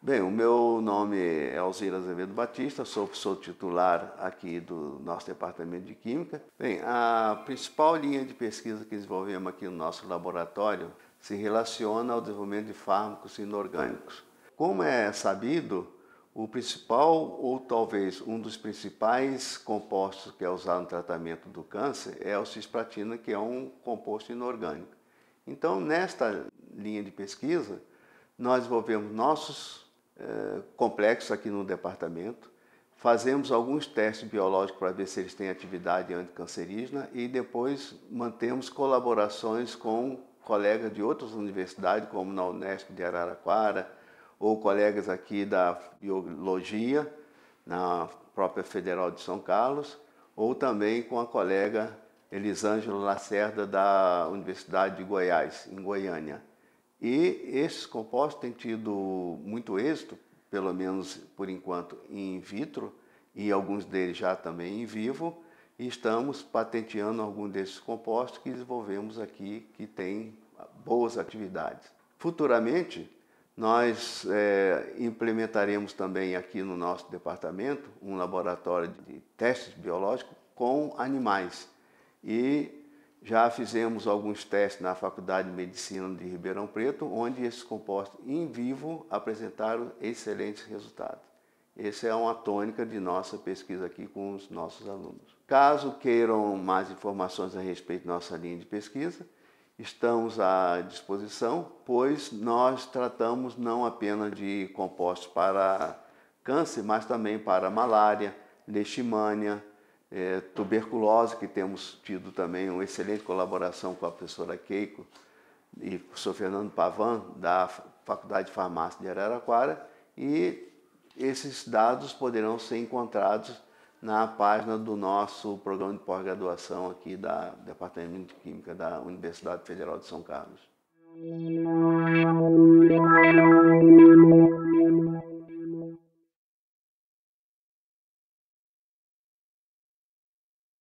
Bem, o meu nome é Alzira Azevedo Batista, sou professor titular aqui do nosso departamento de Química. Bem, a principal linha de pesquisa que desenvolvemos aqui no nosso laboratório se relaciona ao desenvolvimento de fármacos inorgânicos. Como é sabido, o principal, ou talvez um dos principais compostos que é usado no tratamento do câncer é o cisplatina, que é um composto inorgânico. Então, nesta linha de pesquisa, nós desenvolvemos nossos eh, complexos aqui no departamento, fazemos alguns testes biológicos para ver se eles têm atividade anticancerígena e depois mantemos colaborações com colegas de outras universidades, como na Unesp de Araraquara, ou colegas aqui da Biologia, na própria Federal de São Carlos, ou também com a colega Elisângela Lacerda, da Universidade de Goiás, em Goiânia. E esses compostos têm tido muito êxito, pelo menos por enquanto in vitro, e alguns deles já também em vivo, e estamos patenteando algum desses compostos que desenvolvemos aqui, que tem boas atividades. Futuramente, nós é, implementaremos também aqui no nosso departamento um laboratório de testes biológicos com animais. E já fizemos alguns testes na Faculdade de Medicina de Ribeirão Preto, onde esses compostos em vivo apresentaram excelentes resultados. Essa é uma tônica de nossa pesquisa aqui com os nossos alunos. Caso queiram mais informações a respeito da nossa linha de pesquisa, estamos à disposição, pois nós tratamos não apenas de compostos para câncer, mas também para malária, leishmania, é, tuberculose, que temos tido também uma excelente colaboração com a professora Keiko e o professor Fernando Pavan, da Faculdade de Farmácia de Araraquara, e esses dados poderão ser encontrados na página do nosso programa de pós-graduação aqui da Departamento de Química da Universidade Federal de São Carlos.